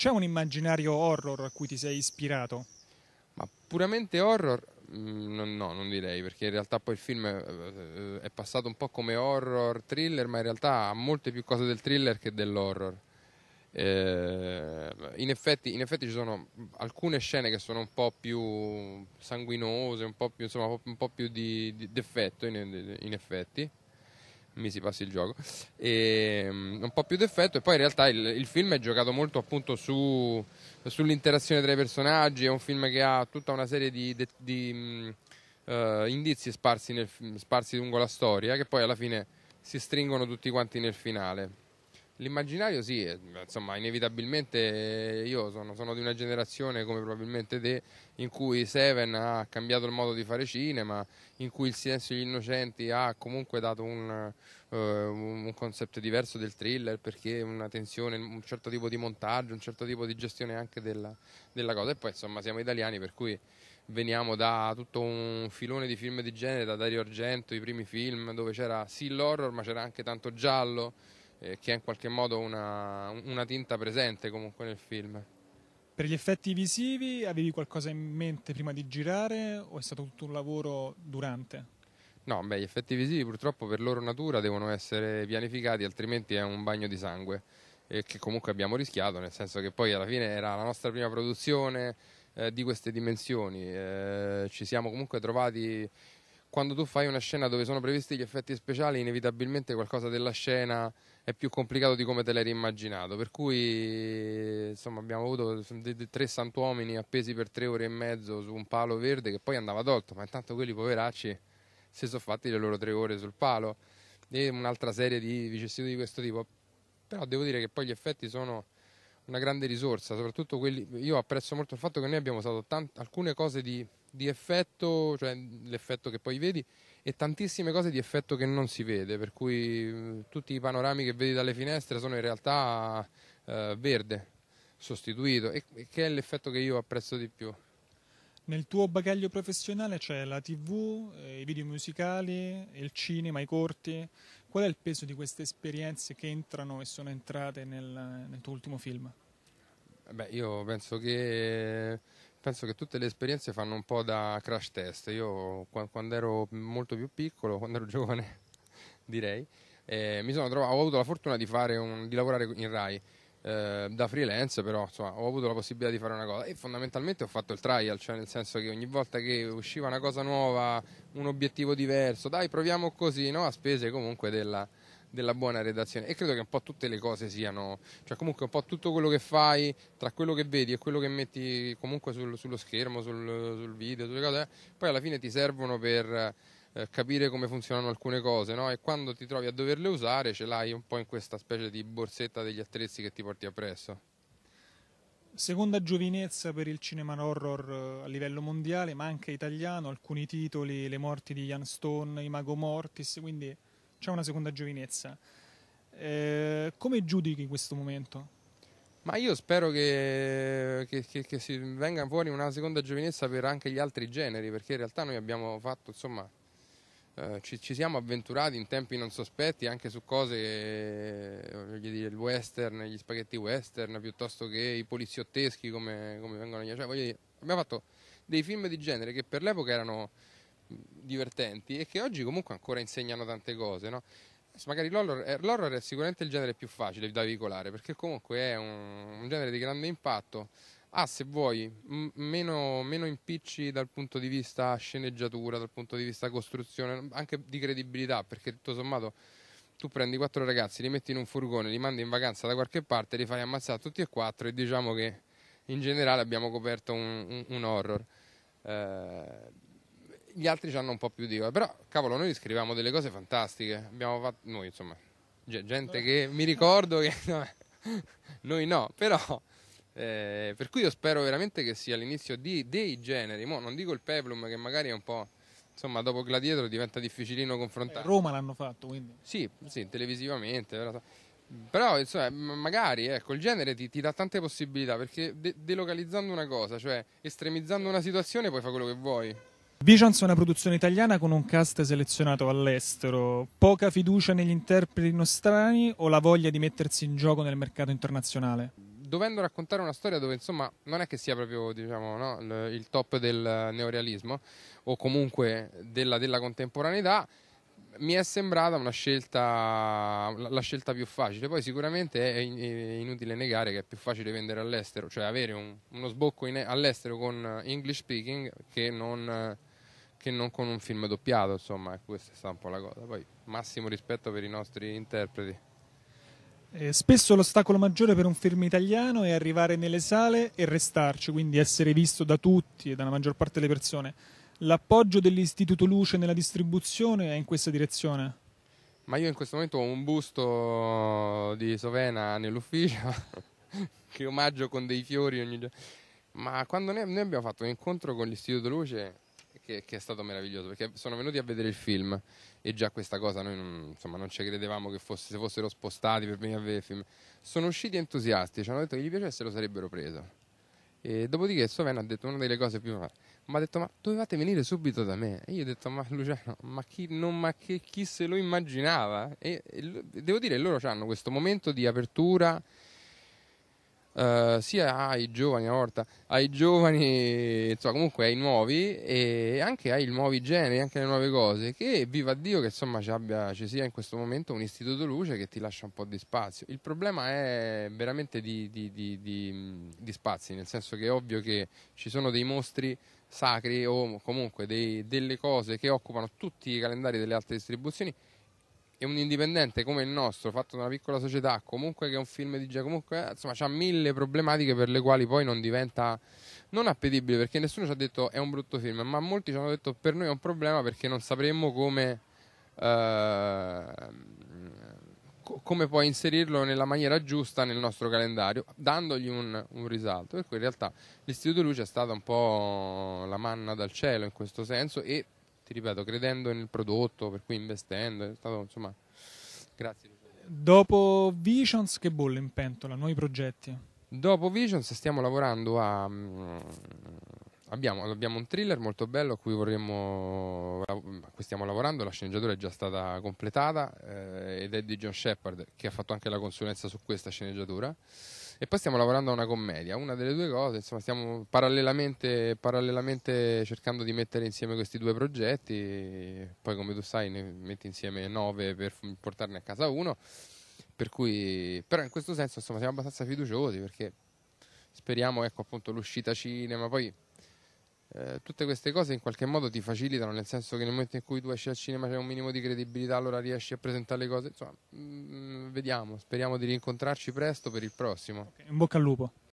C'è un immaginario horror a cui ti sei ispirato? Ma puramente horror? Mm, no, non direi, perché in realtà poi il film eh, eh, è passato un po' come horror, thriller, ma in realtà ha molte più cose del thriller che dell'horror. Eh, in, effetti, in, effetti, ci sono alcune scene che sono un po' più sanguinose, un po' più, insomma, un po più di, di, d'effetto, in, in effetti mi si passi il gioco, e, um, un po' più d'effetto e poi in realtà il, il film è giocato molto appunto su, sull'interazione tra i personaggi, è un film che ha tutta una serie di, di, di mm, uh, eh, indizi sparsi, nel, sparsi lungo la storia che poi alla fine si stringono tutti quanti nel finale. L'immaginario sì, eh, insomma, inevitabilmente eh, io sono, sono, di una generazione come probabilmente te in cui Seven ha cambiato il modo di fare cinema, in cui il silenzio degli innocenti ha comunque dato un, uh, un concept diverso del thriller perché una tensione, un certo tipo di montaggio, un certo tipo di gestione anche della, della cosa e poi insomma siamo italiani per cui veniamo da tutto un filone di film di genere, da Dario Argento, i primi film dove c'era sì l'horror ma c'era anche tanto giallo eh, che è in qualche modo una, una tinta presente comunque nel film. Per gli effetti visivi avevi qualcosa in mente prima di girare o è stato tutto un lavoro durante? No, beh, gli effetti visivi purtroppo per loro natura devono essere pianificati, altrimenti è un bagno di sangue, eh, che comunque abbiamo rischiato, nel senso che poi alla fine era la nostra prima produzione eh, di queste dimensioni, eh, ci siamo comunque trovati quando tu fai una scena dove sono previsti gli effetti speciali, inevitabilmente qualcosa della scena è più complicato di come te l'eri immaginato. Per cui insomma, abbiamo avuto tre santuomini appesi per tre ore e mezzo su un palo verde che poi andava tolto, ma intanto quelli poveracci si sono fatti le loro tre ore sul palo e un'altra serie di vicissitudini di questo tipo. Però devo dire che poi gli effetti sono una grande risorsa, soprattutto quelli. Io apprezzo molto il fatto che noi abbiamo usato tant- alcune cose di di effetto, cioè l'effetto che poi vedi, e tantissime cose di effetto che non si vede, per cui eh, tutti i panorami che vedi dalle finestre sono in realtà eh, verde, sostituito, e, e che è l'effetto che io apprezzo di più. Nel tuo bagaglio professionale c'è la tv, eh, i video musicali, il cinema, i corti. Qual è il peso di queste esperienze che entrano e sono entrate nel, nel tuo ultimo film? Beh, io penso che penso che tutte le esperienze fanno un po' da crash test. Io quando ero molto più piccolo, quando ero giovane, direi, eh, trovato, ho avuto la fortuna di, un, di lavorare in RAI. Eh, da freelance però insomma, ho avuto la possibilità di fare una cosa e fondamentalmente ho fatto il trial cioè nel senso che ogni volta che usciva una cosa nuova un obiettivo diverso dai proviamo così no? a spese comunque della, della buona redazione e credo che un po' tutte le cose siano, cioè comunque un po' tutto quello che fai, tra quello che vedi e quello che metti comunque sul, sullo schermo, sul, sul video, sulle cose, poi alla fine ti servono per eh, capire come funzionano alcune cose no? e quando ti trovi a doverle usare ce l'hai un po' in questa specie di borsetta degli attrezzi che ti porti appresso. Seconda giovinezza per il cinema horror eh, a livello mondiale, ma anche italiano, alcuni titoli, Le morti di Jan Stone, I Mago Mortis, quindi c'è una seconda giovinezza. Eh, come giudichi questo momento? Ma io spero che, che, che, che, si venga fuori una seconda giovinezza per anche gli altri generi, perché in realtà noi abbiamo fatto, insomma, eh, ci, ci, siamo avventurati in tempi non sospetti anche su cose, eh, voglio dire, il western, gli spaghetti western, piuttosto che i poliziotteschi come, come vengono gli... Cioè, dire, abbiamo fatto dei film di genere che per l'epoca erano divertenti e che oggi comunque ancora insegnano tante cose, no? Magari l'horror, eh, l'horror, è sicuramente il genere più facile da veicolare perché comunque è un, un genere di grande impatto, ha ah, se vuoi m- meno, meno, impicci dal punto di vista sceneggiatura, dal punto di vista costruzione, anche di credibilità perché tutto sommato tu prendi quattro ragazzi, li metti in un furgone, li mandi in vacanza da qualche parte, li fai ammazzare tutti e quattro e diciamo che in generale abbiamo coperto un, un, un horror. Eh, gli altri ci hanno un po' più di... Però, cavolo, noi scriviamo delle cose fantastiche. Abbiamo fatto... Noi, insomma, gente che mi ricordo che... noi no, però... Eh, per cui io spero veramente che sia l'inizio di, dei generi. Mo non dico il Peplum che magari è un po'. Insomma, dopo Gladietro diventa difficilino confrontare. Eh, Roma l'hanno fatto, quindi. Sì, sì televisivamente. Però, però insomma, magari ecco, il genere ti, ti dà tante possibilità perché de- delocalizzando una cosa, cioè estremizzando una situazione, puoi fare quello che vuoi. Visions è una produzione italiana con un cast selezionato all'estero. Poca fiducia negli interpreti nostrani o la voglia di mettersi in gioco nel mercato internazionale? Dovendo raccontare una storia dove insomma non è che sia proprio diciamo, no, il top del neorealismo o comunque della, della contemporaneità, mi è sembrata una scelta, la scelta più facile. Poi sicuramente è inutile negare che è più facile vendere all'estero, cioè avere un, uno sbocco in, all'estero con English speaking che non che non con un film doppiato, insomma, questa è stata un po' la cosa. Poi massimo rispetto per i nostri interpreti. Eh, spesso l'ostacolo maggiore per un film italiano è arrivare nelle sale e restarci, quindi essere visto da tutti e dalla maggior parte delle persone. L'appoggio dell'Istituto Luce nella distribuzione è in questa direzione? Ma io in questo momento ho un busto di Sovena nell'ufficio che omaggio con dei fiori ogni giorno. Ma quando noi abbiamo fatto un incontro con l'Istituto Luce che, che, è stato meraviglioso perché sono venuti a vedere il film e già questa cosa noi non, insomma, non ci credevamo che fosse, se fossero spostati per venire a vedere il film. Sono usciti entusiasti, ci hanno detto che gli piacesse lo sarebbero preso. E dopodiché Soven ha detto una delle cose più mi ha detto ma dovevate venire subito da me e io ho detto ma Luciano ma chi, non, ma che, chi se lo immaginava e, e, devo dire loro hanno questo momento di apertura eh, sia ai giovani Orta, ai giovani, insomma, comunque ai nuovi e anche ai nuovi generi, anche alle nuove cose, che viva Dio che insomma ci, abbia, ci, sia in questo momento un istituto luce che ti lascia un po' di spazio. Il problema è veramente di, di, di, di spazi, nel senso che è ovvio che ci sono dei mostri sacri o comunque dei, delle cose che occupano tutti i calendari delle altre distribuzioni e un indipendente come il nostro, fatto da una piccola società, comunque che è un film di Giacomo, comunque, eh, insomma, c'ha mille problematiche per le quali poi non diventa non appetibile, perché nessuno ci ha detto è un brutto film, ma molti ci hanno detto per noi è un problema perché non sapremmo come uh, come poi inserirlo nella maniera giusta nel nostro calendario, dandogli un, un risalto. Per cui in realtà l'Istituto Luce è stata un po' la manna dal cielo in questo senso e ti ripeto, credendo nel prodotto, per cui investendo, è stato, insomma, grazie. Dopo Visions che bolle in pentola, nuovi progetti? Dopo Visions stiamo lavorando a... Mm, abbiamo, abbiamo, un thriller molto bello a cui, vorremmo, a cui stiamo lavorando, la sceneggiatura è già stata completata eh, ed è di John Shepard che ha fatto anche la consulenza su questa sceneggiatura. E poi stiamo lavorando a una commedia, una delle due cose, insomma, stiamo parallelamente, parallelamente cercando di mettere insieme questi due progetti, poi come tu sai ne metti insieme nove per portarne a casa uno, per cui, però in questo senso insomma siamo abbastanza fiduciosi perché speriamo ecco appunto l'uscita cinema, poi eh, tutte queste cose in qualche modo ti facilitano, nel senso che nel momento in cui tu esci al cinema c'è un minimo di credibilità, allora riesci a presentare le cose. Insomma, mh, mm, vediamo, speriamo di rincontrarci presto per il prossimo. Okay, in bocca al lupo.